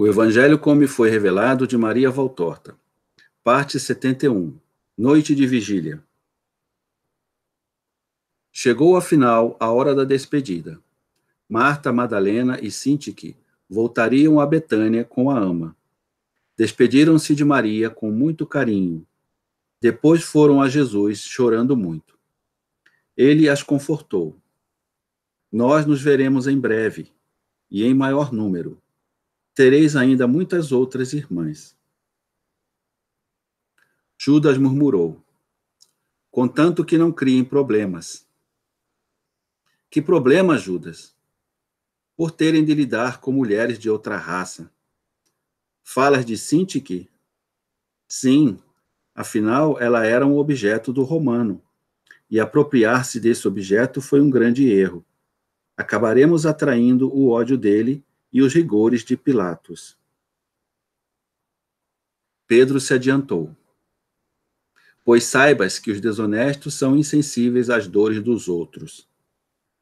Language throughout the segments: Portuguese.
O Evangelho como foi revelado de Maria Valtorta. Parte 71. Noite de vigília. Chegou afinal a hora da despedida. Marta, Madalena e Sintique voltariam a Betânia com a ama. Despediram-se de Maria com muito carinho. Depois foram a Jesus, chorando muito. Ele as confortou. Nós nos veremos em breve e em maior número. Tereis ainda muitas outras irmãs. Judas murmurou, contanto que não criem problemas. Que problema, Judas? Por terem de lidar com mulheres de outra raça. Falas de Sintique? Sim, afinal ela era um objeto do romano, e apropriar-se desse objeto foi um grande erro. Acabaremos atraindo o ódio dele e os rigores de Pilatos. Pedro se adiantou. Pois saibas que os desonestos são insensíveis às dores dos outros.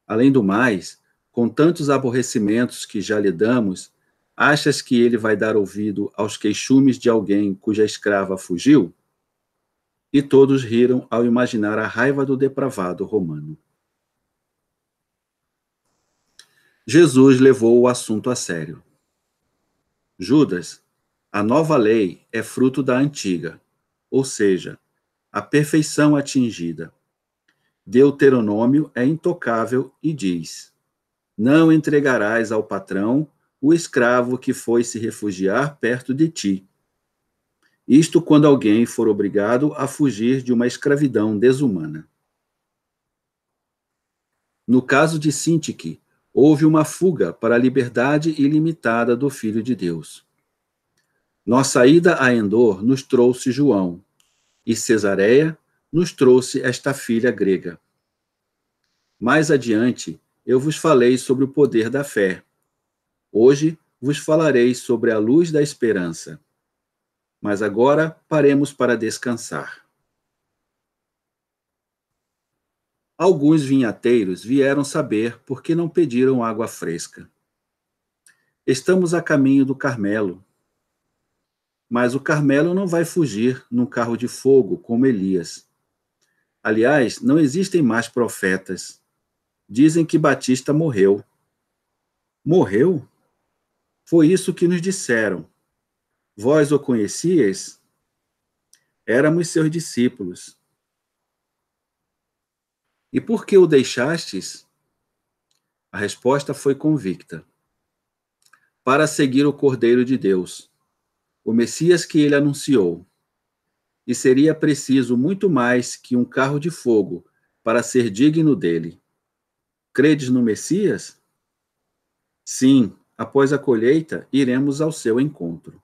Além do mais, com tantos aborrecimentos que já lhe damos, achas que ele vai dar ouvido aos queixumes de alguém cuja escrava fugiu? E todos riram ao imaginar a raiva do depravado romano. Jesus levou o assunto a sério. Judas, a nova lei é fruto da antiga, ou seja, a perfeição atingida. Deuteronômio é intocável e diz: Não entregarás ao patrão o escravo que foi se refugiar perto de ti. Isto quando alguém for obrigado a fugir de uma escravidão desumana. No caso de Sintique, houve uma fuga para a liberdade ilimitada do Filho de Deus. Nossa ida a Endor nos trouxe João, e Cesareia nos trouxe esta filha grega. Mais adiante, eu vos falei sobre o poder da fé. Hoje vos falarei sobre a luz da esperança. Mas agora paremos para descansar. Alguns vinhateiros vieram saber por que não pediram água fresca. Estamos a caminho do Carmelo. Mas o Carmelo não vai fugir num carro de fogo como Elias. Aliás, não existem mais profetas. Dizem que Batista morreu. Morreu? Foi isso que nos disseram. Vós o conhecíeis? Éramos seus discípulos e por que o deixastes? A resposta foi convicta. Para seguir o Cordeiro de Deus, o Messias que ele anunciou. E seria preciso muito mais que um carro de fogo para ser digno dele. Credes no Messias? Sim, após a colheita, iremos ao seu encontro.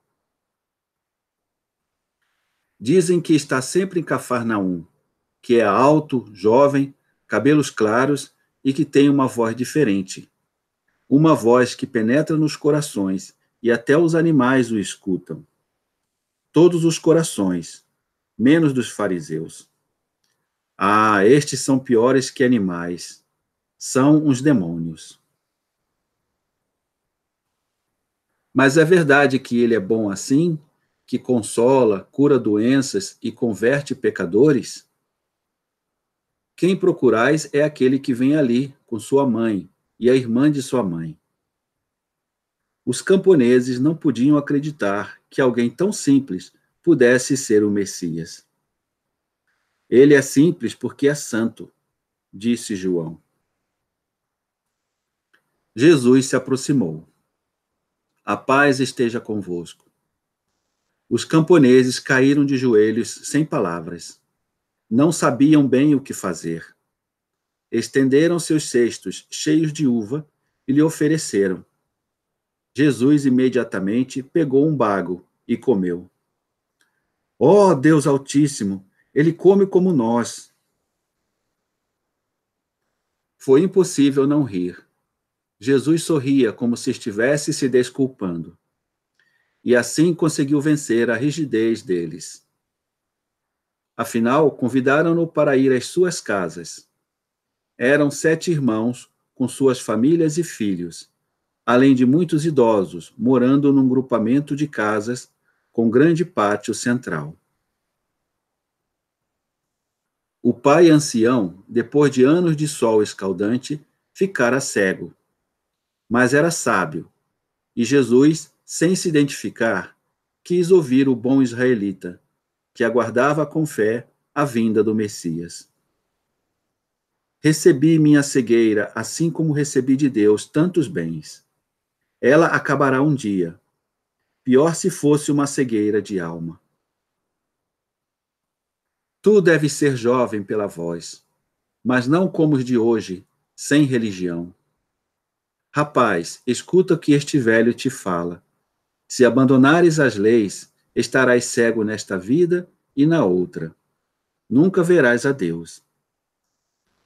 Dizem que está sempre em Cafarnaum, que é alto, jovem, cabelos claros e que tem uma voz diferente. Uma voz que penetra nos corações e até os animais o escutam. Todos os corações, menos dos fariseus. Ah, estes são piores que animais. São uns demônios. Mas é verdade que ele é bom assim, que consola, cura doenças e converte pecadores? Quem procurais é aquele que vem ali com sua mãe e a irmã de sua mãe. Os camponeses não podiam acreditar que alguém tão simples pudesse ser o Messias. Ele é simples porque é santo, disse João. Jesus se aproximou. A paz esteja convosco. Os camponeses caíram de joelhos sem palavras. Não sabiam bem o que fazer. Estenderam seus cestos cheios de uva e lhe ofereceram. Jesus imediatamente pegou um bago e comeu. Ó oh, Deus Altíssimo, ele come como nós. Foi impossível não rir. Jesus sorria como se estivesse se desculpando. E assim conseguiu vencer a rigidez deles. Afinal, convidaram-no para ir às suas casas. Eram sete irmãos, com suas famílias e filhos, além de muitos idosos, morando num grupamento de casas com grande pátio central. O pai ancião, depois de anos de sol escaldante, ficara cego. Mas era sábio, e Jesus, sem se identificar, quis ouvir o bom israelita que aguardava com fé a vinda do Messias. Recebi minha cegueira, assim como recebi de Deus tantos bens. Ela acabará um dia. Pior se fosse uma cegueira de alma. Tu deves ser jovem pela voz, mas não como os de hoje, sem religião. Rapaz, escuta o que este velho te fala. Se abandonares as leis, estarás cego nesta vida e na outra. Nunca verás a Deus.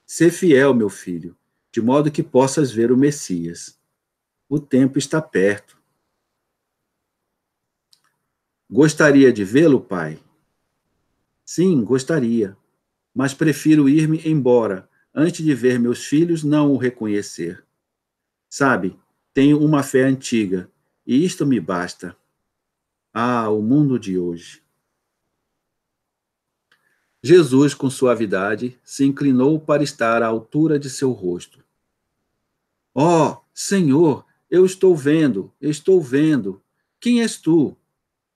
Ser fiel, meu filho, de modo que possas ver o Messias. O tempo está perto. Gostaria de vê-lo, pai? Sim, gostaria, mas prefiro ir-me embora antes de ver meus filhos não o reconhecer. Sabe, tenho uma fé antiga, e isto me basta. Ah, o mundo de hoje. Jesus, com suavidade, se inclinou para estar à altura de seu rosto. oh, Senhor, eu estou vendo, estou vendo. Quem és tu?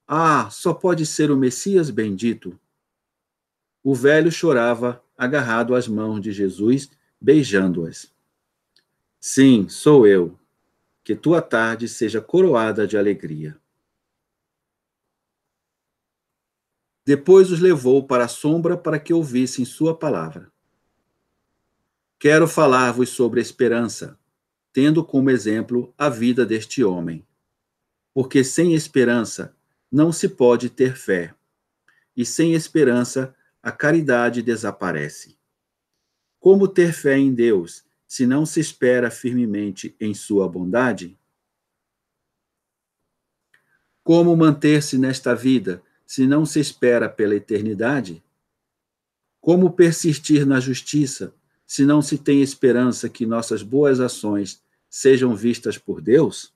Ah, só pode ser o Messias bendito. O velho chorava, agarrado às mãos de Jesus, beijando-as. Sim, sou eu. Que tua tarde seja coroada de alegria. Depois os levou para a sombra para que ouvissem sua palavra. Quero falar-vos sobre a esperança, tendo como exemplo a vida deste homem. Porque sem esperança não se pode ter fé, e sem esperança a caridade desaparece. Como ter fé em Deus se não se espera firmemente em sua bondade? Como manter-se nesta vida? se não se espera pela eternidade? Como persistir na justiça se não se tem esperança que nossas boas ações sejam vistas por Deus?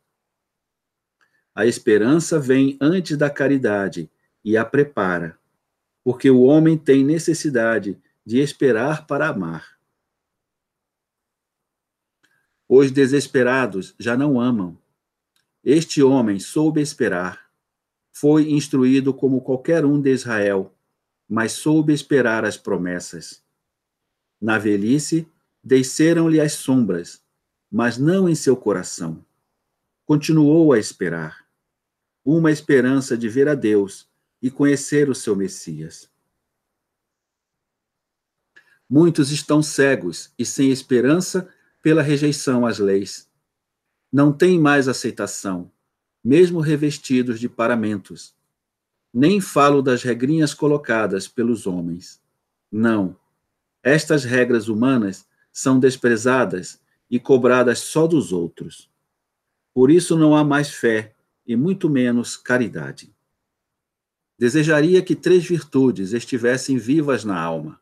A esperança vem antes da caridade e a prepara, porque o homem tem necessidade de esperar para amar. Os desesperados já não amam. Este homem soube esperar foi instruído como qualquer um de Israel, mas soube esperar as promessas. Na velhice, desceram-lhe as sombras, mas não em seu coração. Continuou a esperar. Uma esperança de ver a Deus e conhecer o seu Messias. Muitos estão cegos e sem esperança pela rejeição às leis. Não têm mais aceitação, mesmo revestidos de paramentos. Nem falo das regrinhas colocadas pelos homens. Não. Estas regras humanas são desprezadas e cobradas só dos outros. Por isso não há mais fé e muito menos caridade. Desejaria que três virtudes estivessem vivas na alma: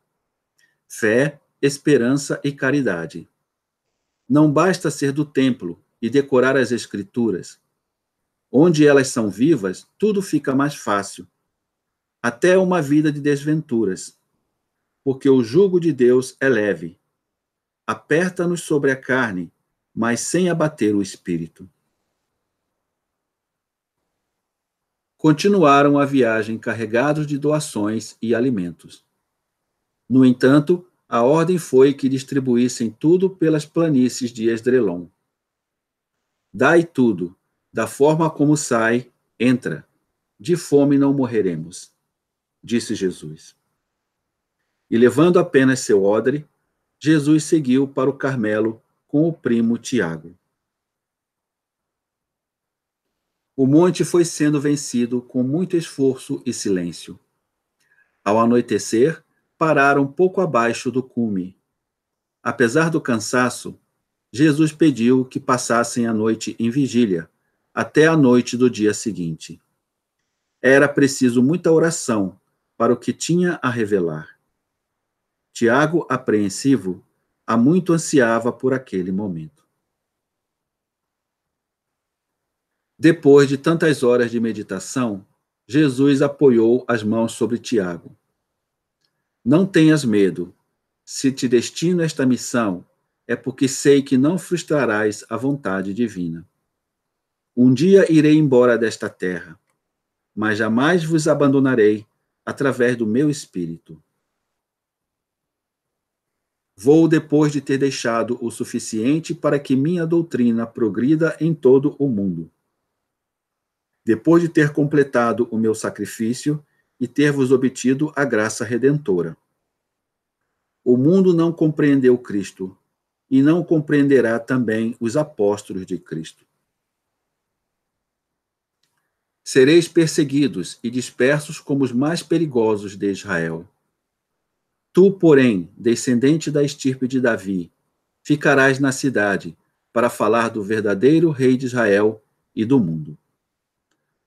fé, esperança e caridade. Não basta ser do templo e decorar as escrituras, Onde elas são vivas, tudo fica mais fácil, até uma vida de desventuras, porque o jugo de Deus é leve. Aperta-nos sobre a carne, mas sem abater o espírito. Continuaram a viagem carregados de doações e alimentos. No entanto, a ordem foi que distribuíssem tudo pelas planícies de Esdrelon. Dai tudo, da forma como sai, entra. De fome não morreremos, disse Jesus. E levando apenas seu odre, Jesus seguiu para o Carmelo com o primo Tiago. O monte foi sendo vencido com muito esforço e silêncio. Ao anoitecer, pararam pouco abaixo do cume. Apesar do cansaço, Jesus pediu que passassem a noite em vigília, até a noite do dia seguinte. Era preciso muita oração para o que tinha a revelar. Tiago, apreensivo, há muito ansiava por aquele momento. Depois de tantas horas de meditação, Jesus apoiou as mãos sobre Tiago. Não tenhas medo. Se te destino esta missão, é porque sei que não frustrarás a vontade divina. Um dia irei embora desta terra, mas jamais vos abandonarei através do meu espírito. Vou depois de ter deixado o suficiente para que minha doutrina progrida em todo o mundo. Depois de ter completado o meu sacrifício e ter-vos obtido a graça redentora. O mundo não compreendeu Cristo e não compreenderá também os apóstolos de Cristo. Sereis perseguidos e dispersos como os mais perigosos de Israel. Tu, porém, descendente da estirpe de Davi, ficarás na cidade para falar do verdadeiro Rei de Israel e do mundo.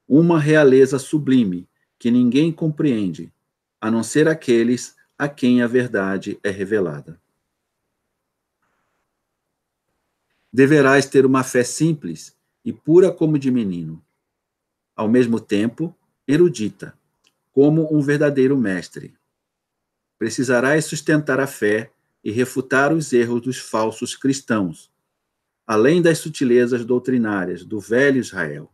Uma realeza sublime que ninguém compreende, a não ser aqueles a quem a verdade é revelada. Deverás ter uma fé simples e pura como de menino, ao mesmo tempo erudita, como um verdadeiro mestre. Precisará sustentar a fé e refutar os erros dos falsos cristãos, além das sutilezas doutrinárias do velho Israel.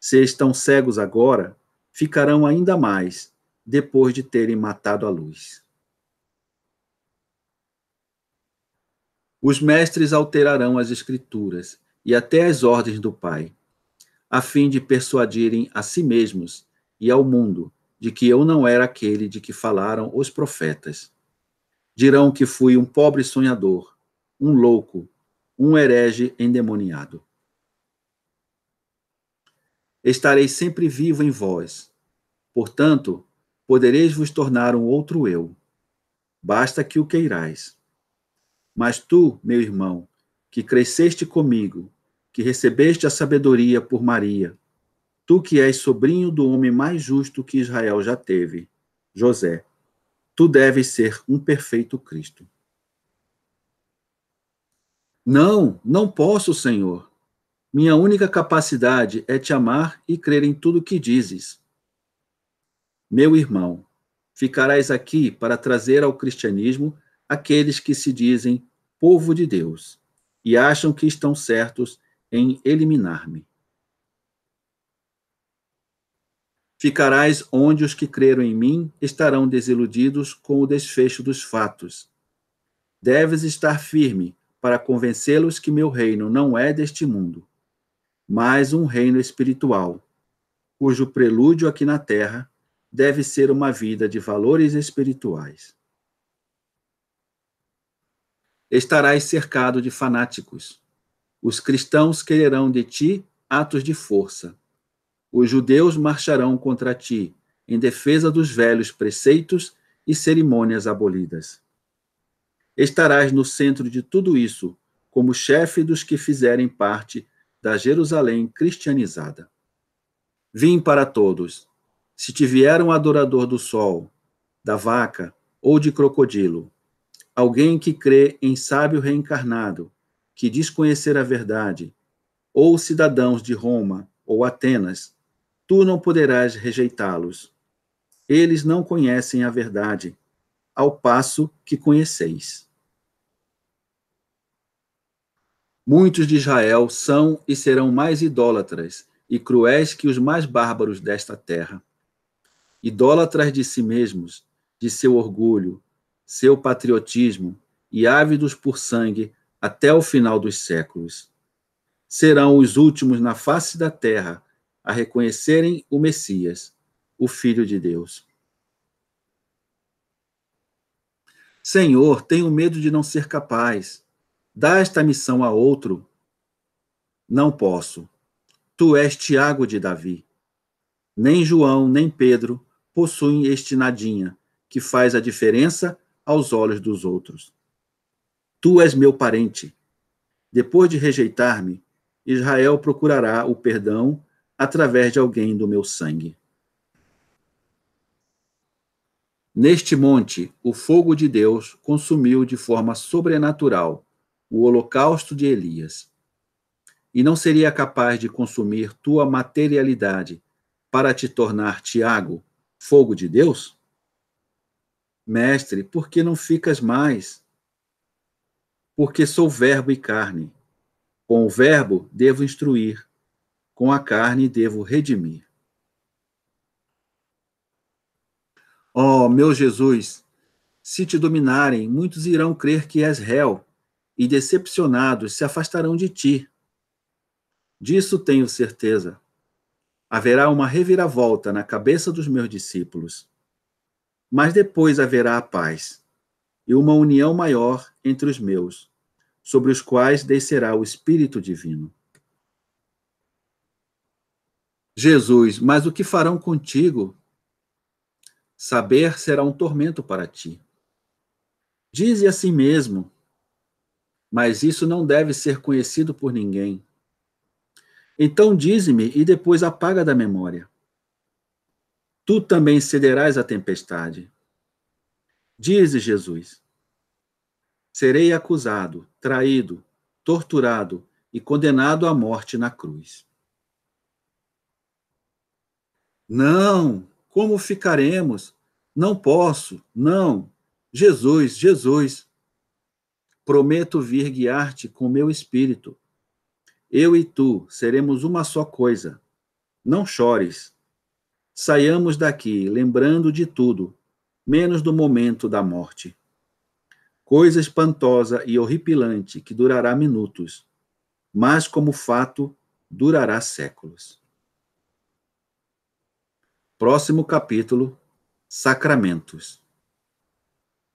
Se estão cegos agora, ficarão ainda mais depois de terem matado a luz. Os mestres alterarão as escrituras e até as ordens do Pai, a fim de persuadirem a si mesmos e ao mundo de que eu não era aquele de que falaram os profetas. Dirão que fui um pobre sonhador, um louco, um herege endemoniado. Estarei sempre vivo em vós, portanto, podereis vos tornar um outro eu. Basta que o queirais. Mas tu, meu irmão, que cresceste comigo que recebeste a sabedoria por Maria, tu que és sobrinho do homem mais justo que Israel já teve, José, tu deves ser um perfeito Cristo. Não, não posso, Senhor. Minha única capacidade é te amar e crer em tudo que dizes. Meu irmão, ficarás aqui para trazer ao cristianismo aqueles que se dizem povo de Deus e acham que estão certos em eliminar-me. Ficarás onde os que creram em mim estarão desiludidos com o desfecho dos fatos. Deves estar firme para convencê-los que meu reino não é deste mundo, mas um reino espiritual, cujo prelúdio aqui na terra deve ser uma vida de valores espirituais. Estarás cercado de fanáticos os cristãos quererão de ti atos de força. Os judeus marcharão contra ti, em defesa dos velhos preceitos e cerimônias abolidas. Estarás no centro de tudo isso, como chefe dos que fizerem parte da Jerusalém cristianizada. Vim para todos. Se te vier um adorador do sol, da vaca ou de crocodilo, alguém que crê em sábio reencarnado, que diz conhecer a verdade, ou cidadãos de Roma ou Atenas, tu não poderás rejeitá-los. Eles não conhecem a verdade, ao passo que conheceis. Muitos de Israel são e serão mais idólatras e cruéis que os mais bárbaros desta terra. Idólatras de si mesmos, de seu orgulho, seu patriotismo e ávidos por sangue, até o final dos séculos. Serão os últimos na face da terra a reconhecerem o Messias, o Filho de Deus. Senhor, tenho medo de não ser capaz. Dá esta missão a outro. Não posso. Tu és Tiago de Davi. Nem João, nem Pedro possuem este nadinha que faz a diferença aos olhos dos outros. Tu és meu parente. Depois de rejeitar-me, Israel procurará o perdão através de alguém do meu sangue. Neste monte, o fogo de Deus consumiu de forma sobrenatural o holocausto de Elias. E não seria capaz de consumir tua materialidade para te tornar Tiago, fogo de Deus? Mestre, por que não ficas mais? porque sou verbo e carne. Com o verbo devo instruir, com a carne devo redimir. Ó oh, meu Jesus, se te dominarem, muitos irão crer que és réu, e decepcionados se afastarão de ti. Disso tenho certeza. Haverá uma reviravolta na cabeça dos meus discípulos. Mas depois haverá a paz e uma união maior entre os meus, sobre os quais descerá o Espírito Divino. Jesus, mas o que farão contigo? Saber será um tormento para ti. Dize a si mesmo, mas isso não deve ser conhecido por ninguém. Então dize-me e depois apaga da memória. Tu também cederás à tempestade Dize Jesus: Serei acusado, traído, torturado e condenado à morte na cruz. Não, como ficaremos? Não posso, não. Jesus, Jesus, prometo vir guiar-te com meu espírito. Eu e tu seremos uma só coisa. Não chores. Saiamos daqui, lembrando de tudo, menos do momento da morte. Coisa espantosa e horripilante que durará minutos, mas como fato durará séculos. Próximo capítulo: Sacramentos.